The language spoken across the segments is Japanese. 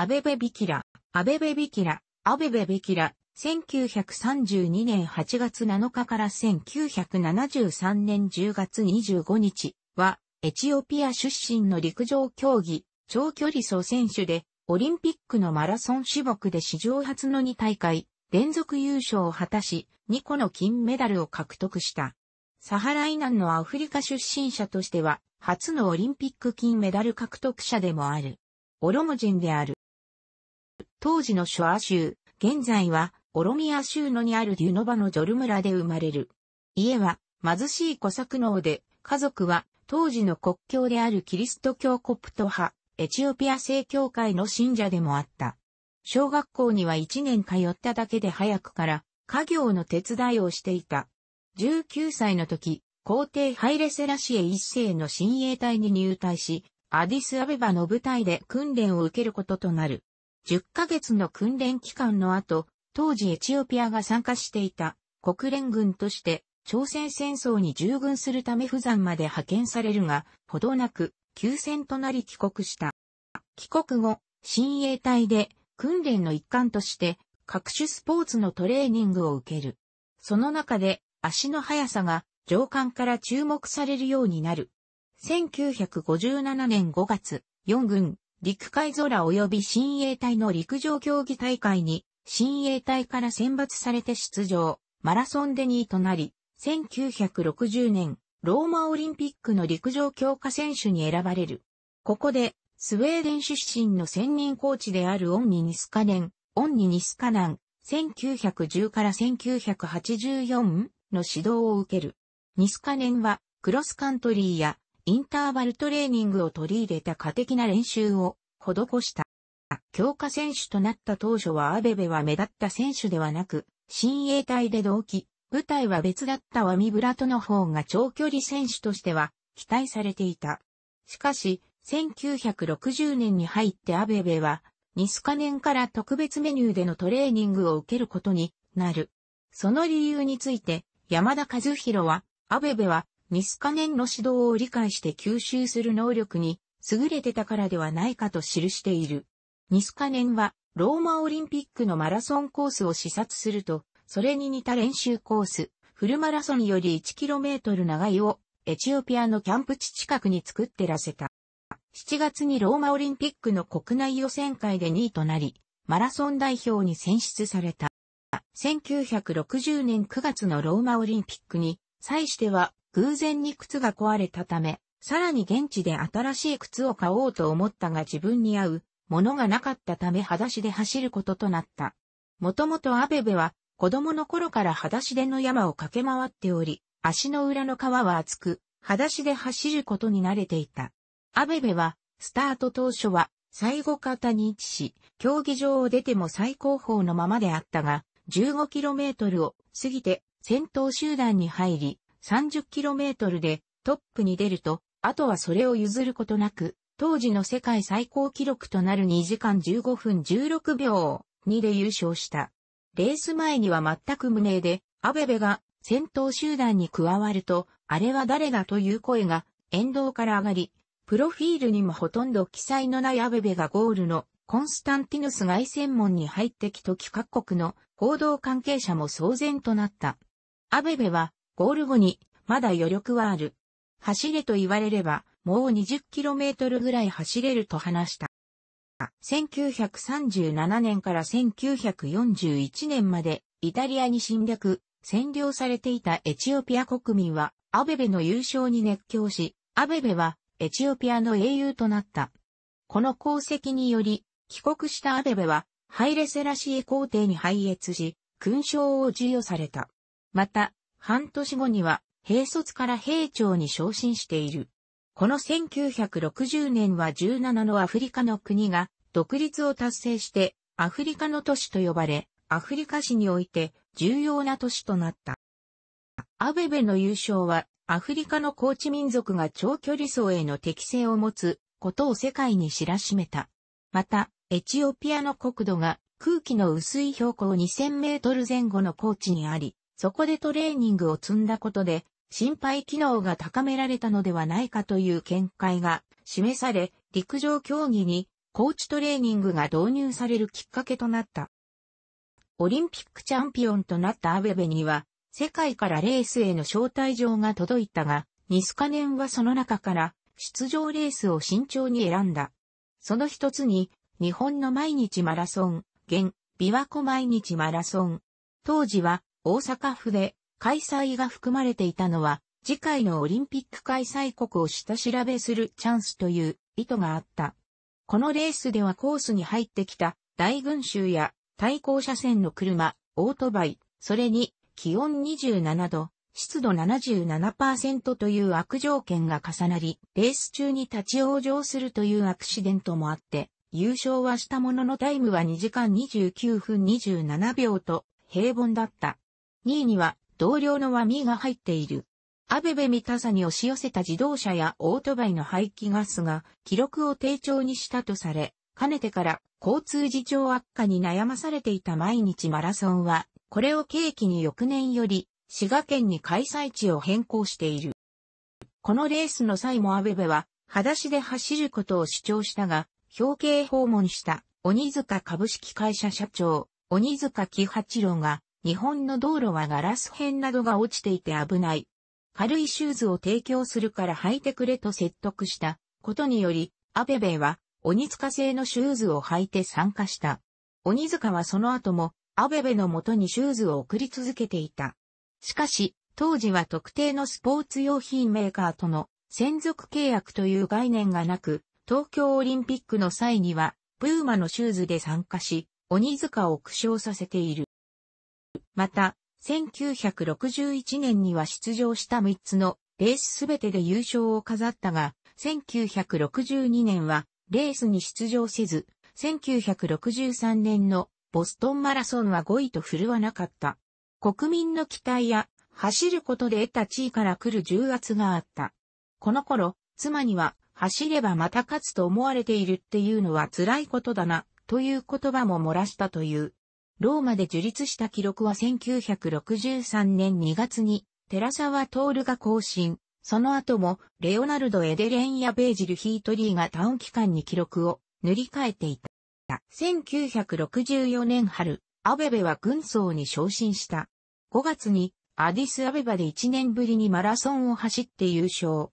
アベベビキラ、アベベビキラ、アベベビキラ、1932年8月7日から1973年10月25日は、エチオピア出身の陸上競技、長距離走選手で、オリンピックのマラソン種目で史上初の2大会、連続優勝を果たし、2個の金メダルを獲得した。サハライナンのアフリカ出身者としては、初のオリンピック金メダル獲得者でもある。オロム人である。当時のショア州、現在はオロミア州のにあるデュノバのジョル村で生まれる。家は貧しい小作農で、家族は当時の国境であるキリスト教コプト派、エチオピア正教会の信者でもあった。小学校には1年通っただけで早くから、家業の手伝いをしていた。19歳の時、皇帝ハイレセラシエ一世の親衛隊に入隊し、アディスアベバの部隊で訓練を受けることとなる。10ヶ月の訓練期間の後、当時エチオピアが参加していた国連軍として朝鮮戦争に従軍するため不山まで派遣されるが、ほどなく休戦となり帰国した。帰国後、新衛隊で訓練の一環として各種スポーツのトレーニングを受ける。その中で足の速さが上官から注目されるようになる。1957年5月、4軍陸海空及び新衛隊の陸上競技大会に、新衛隊から選抜されて出場、マラソンで2位となり、1960年、ローマオリンピックの陸上強化選手に選ばれる。ここで、スウェーデン出身の専任コーチであるオンニニスカネン、オンニニスカナン、1910から1984の指導を受ける。ニスカネンは、クロスカントリーやインターバルトレーニングを取り入れた過的な練習を施した。強化選手となった当初はアベベは目立った選手ではなく、親衛隊で同期、舞台は別だったワミブラとの方が長距離選手としては期待されていた。しかし、1960年に入ってアベベは、ニスカ年から特別メニューでのトレーニングを受けることになる。その理由について、山田和弘は、アベベはニスカネンの指導を理解して吸収する能力に優れてたからではないかと記している。ニスカネンはローマオリンピックのマラソンコースを視察すると、それに似た練習コース、フルマラソンより 1km 長いをエチオピアのキャンプ地近くに作ってらせた。7月にローマオリンピックの国内予選会で2位となり、マラソン代表に選出された。1960年9月のローマオリンピックに、際しては偶然に靴が壊れたため、さらに現地で新しい靴を買おうと思ったが自分に合うものがなかったため裸足で走ることとなった。もともとアベベは子供の頃から裸足での山を駆け回っており、足の裏の皮は厚く、裸足で走ることに慣れていた。アベベは、スタート当初は、最後方に位置し、競技場を出ても最高峰のままであったが、15km を過ぎて先頭集団に入り、30km でトップに出ると、あとはそれを譲ることなく、当時の世界最高記録となる2時間15分16秒2で優勝した。レース前には全く無名で、アベベが先頭集団に加わると、あれは誰だという声が沿道から上がり、プロフィールにもほとんど記載のないアベベがゴールのコンスタンティヌス外戦門に入ってきとき各国の報道関係者も騒然となった。アベベはゴール後に、まだ余力はある。走れと言われれば、もう 20km ぐらい走れると話した。1937年から1941年までイタリアに侵略、占領されていたエチオピア国民はアベベの優勝に熱狂し、アベベはエチオピアの英雄となった。この功績により、帰国したアベベはハイレセラシエ皇帝に拝謁し、勲章を授与された。また、半年後には、兵卒から兵長に昇進している。この1960年は17のアフリカの国が独立を達成してアフリカの都市と呼ばれ、アフリカ市において重要な都市となった。アベベの優勝はアフリカの高知民族が長距離走への適性を持つことを世界に知らしめた。また、エチオピアの国土が空気の薄い標高2000メートル前後の高地にあり、そこでトレーニングを積んだことで、心肺機能が高められたのではないかという見解が示され、陸上競技にコーチトレーニングが導入されるきっかけとなった。オリンピックチャンピオンとなったアベベには、世界からレースへの招待状が届いたが、ニスカネンはその中から出場レースを慎重に選んだ。その一つに、日本の毎日マラソン、現、琵琶湖毎日マラソン。当時は、大阪府で開催が含まれていたのは、次回のオリンピック開催国を下調べするチャンスという意図があった。このレースではコースに入ってきた大群衆や対向車線の車、オートバイ、それに気温27度、湿度77%という悪条件が重なり、レース中に立ち往生するというアクシデントもあって、優勝はしたもののタイムは2時間29分27秒と平凡だった。2位には同僚のワミが入っている。アベベミタサに押し寄せた自動車やオートバイの排気ガスが記録を低調にしたとされ、かねてから交通事情悪化に悩まされていた毎日マラソンは、これを契機に翌年より滋賀県に開催地を変更している。このレースの際もアベベは裸足で走ることを主張したが、表敬訪問した鬼塚株式会社社長、鬼塚喜八郎が日本の道路はガラス片などが落ちていて危ない。軽いシューズを提供するから履いてくれと説得したことにより、アベベは鬼塚製のシューズを履いて参加した。鬼塚はその後もアベベの元にシューズを送り続けていた。しかし、当時は特定のスポーツ用品メーカーとの専属契約という概念がなく、東京オリンピックの際には、プーマのシューズで参加し、鬼塚を苦笑させている。また、1961年には出場した3つのレースすべてで優勝を飾ったが、1962年はレースに出場せず、1963年のボストンマラソンは5位と振るわなかった。国民の期待や走ることで得た地位から来る重圧があった。この頃、妻には走ればまた勝つと思われているっていうのは辛いことだな、という言葉も漏らしたという。ローマで樹立した記録は1963年2月に、寺沢徹が更新。その後も、レオナルド・エデレンやベージル・ヒートリーが短期間に記録を塗り替えていた。1964年春、アベベは軍曹に昇進した。5月に、アディス・アベバで1年ぶりにマラソンを走って優勝。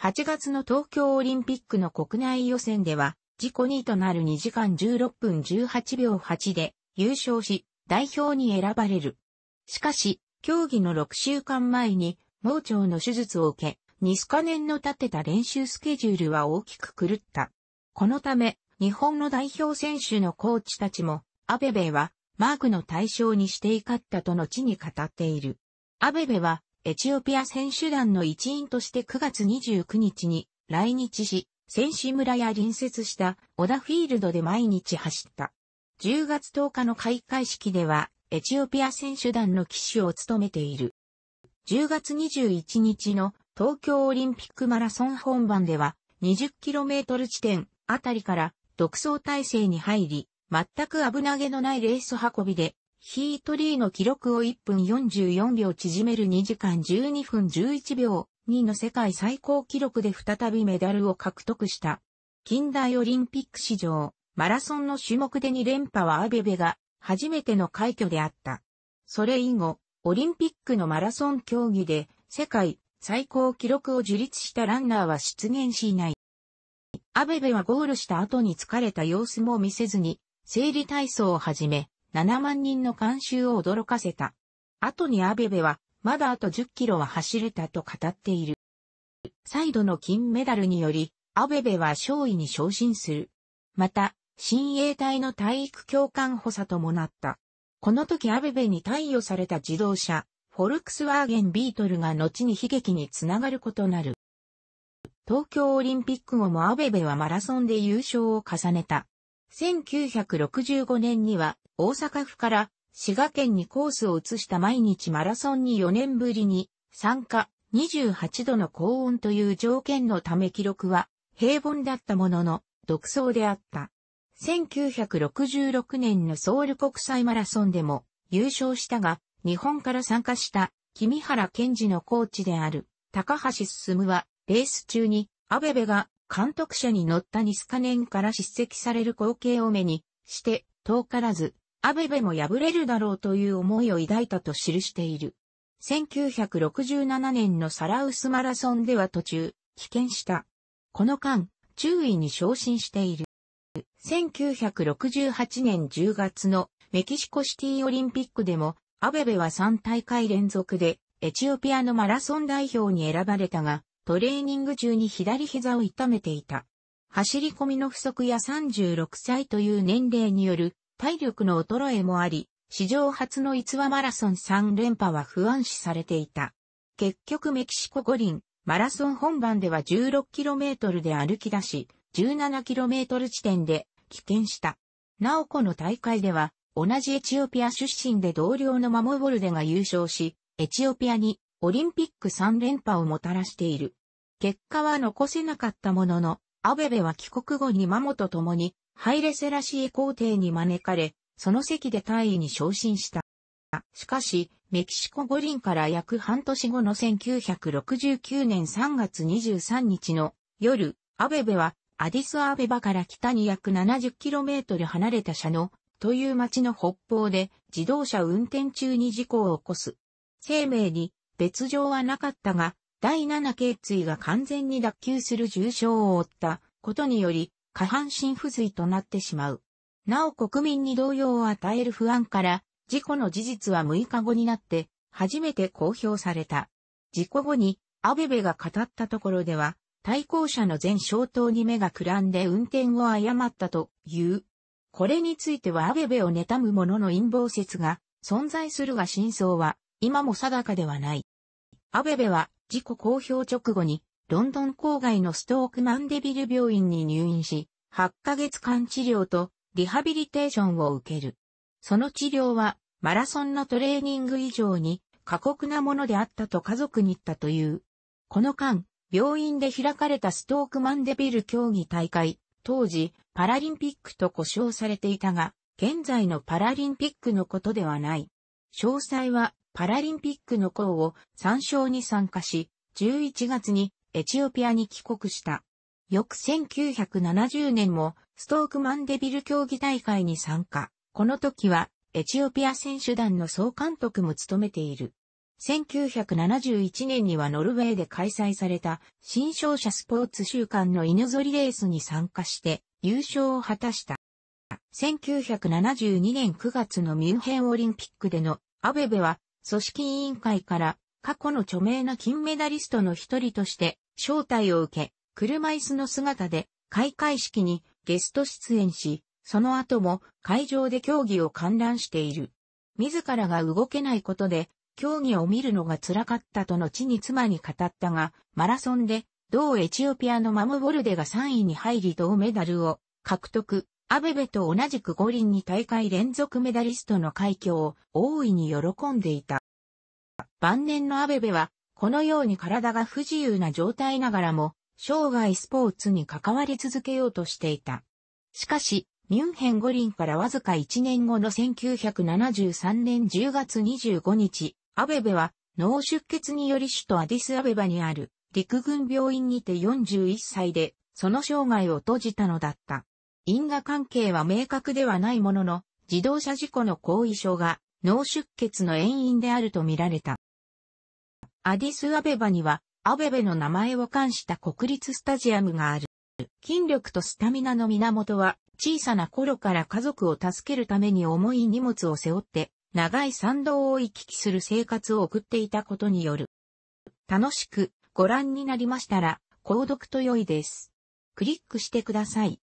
8月の東京オリンピックの国内予選では、自己2位となる2時間16分18秒8で、優勝し、代表に選ばれる。しかし、競技の6週間前に、盲腸の手術を受け、ニスカ年の立てた練習スケジュールは大きく狂った。このため、日本の代表選手のコーチたちも、アベベは、マークの対象にしていかったと後に語っている。アベベは、エチオピア選手団の一員として9月29日に来日し、選手村や隣接したオダフィールドで毎日走った。10月10日の開会式では、エチオピア選手団の騎手を務めている。10月21日の東京オリンピックマラソン本番では、20km 地点あたりから独走体制に入り、全く危なげのないレース運びで、ヒートリーの記録を1分44秒縮める2時間12分11秒2の世界最高記録で再びメダルを獲得した。近代オリンピック史上マラソンの種目で2連覇はアベベが初めての快挙であった。それ以後、オリンピックのマラソン競技で世界最高記録を樹立したランナーは出現しない。アベベはゴールした後に疲れた様子も見せずに、生理体操を始め、7万人の監修を驚かせた。後にアベベは、まだあと10キロは走れたと語っている。再度の金メダルにより、アベベは勝利に昇進する。また、親衛隊の体育教官補佐ともなった。この時アベベに貸与された自動車、フォルクスワーゲンビートルが後に悲劇につながることなる。東京オリンピック後もアベベはマラソンで優勝を重ねた。1965年には大阪府から滋賀県にコースを移した毎日マラソンに4年ぶりに参加28度の高温という条件のため記録は平凡だったものの独走であった。1966年のソウル国際マラソンでも優勝したが、日本から参加した君原健二のコーチである高橋進は、レース中にアベベが監督車に乗ったニスカネンから叱責される光景を目にして、遠からず、アベベも敗れるだろうという思いを抱いたと記している。1967年のサラウスマラソンでは途中、棄権した。この間、注意に昇進している。1968年10月のメキシコシティオリンピックでも、アベベは3大会連続でエチオピアのマラソン代表に選ばれたが、トレーニング中に左膝を痛めていた。走り込みの不足や36歳という年齢による体力の衰えもあり、史上初の逸話マラソン3連覇は不安視されていた。結局メキシコ五輪、マラソン本番では 16km で歩き出し、17km 地点で棄権した。なおこの大会では、同じエチオピア出身で同僚のマモボルデが優勝し、エチオピアにオリンピック3連覇をもたらしている。結果は残せなかったものの、アベベは帰国後にマモと共に、ハイレセラシー皇帝に招かれ、その席で大尉に昇進した。しかし、メキシコ五輪から約半年後の1969年3月23日の夜、アベベはアディスアベバから北に約 70km 離れたシャノという町の北方で自動車運転中に事故を起こす。生命に別状はなかったが、第七頸椎が完全に脱臼する重傷を負ったことにより、下半身不随となってしまう。なお国民に動揺を与える不安から、事故の事実は6日後になって、初めて公表された。事故後に、アベベが語ったところでは、対向車の前消灯に目がくらんで運転を誤ったという。これについてはアベベを妬む者の陰謀説が存在するが真相は今も定かではない。アベベは事故公表直後にロンドン郊外のストークマンデビル病院に入院し、8ヶ月間治療とリハビリテーションを受ける。その治療はマラソンのトレーニング以上に過酷なものであったと家族に言ったという。この間、病院で開かれたストークマンデビル競技大会、当時パラリンピックと呼称されていたが、現在のパラリンピックのことではない。詳細はパラリンピックの項を参照に参加し、11月にエチオピアに帰国した。翌1970年もストークマンデビル競技大会に参加。この時はエチオピア選手団の総監督も務めている。1971年にはノルウェーで開催された新商社スポーツ週間の犬ぞりレースに参加して優勝を果たした。1972年9月のミュンヘンオリンピックでのアベベは組織委員会から過去の著名な金メダリストの一人として招待を受け、車椅子の姿で開会式にゲスト出演し、その後も会場で競技を観覧している。自らが動けないことで競技を見るのが辛かったと後に妻に語ったが、マラソンで、同エチオピアのマムボルデが3位に入り銅メダルを獲得。アベベと同じく五輪に大会連続メダリストの快挙を大いに喜んでいた。晩年のアベベは、このように体が不自由な状態ながらも、生涯スポーツに関わり続けようとしていた。しかし、ミュンヘン五輪からわずか1年後の1973年10月25日、アベベは脳出血により首都アディスアベバにある陸軍病院にて41歳でその生涯を閉じたのだった。因果関係は明確ではないものの自動車事故の後遺症が脳出血の遠因であるとみられた。アディスアベバにはアベベの名前を冠した国立スタジアムがある。筋力とスタミナの源は小さな頃から家族を助けるために重い荷物を背負って長い参道を行き来する生活を送っていたことによる。楽しくご覧になりましたら、購読と良いです。クリックしてください。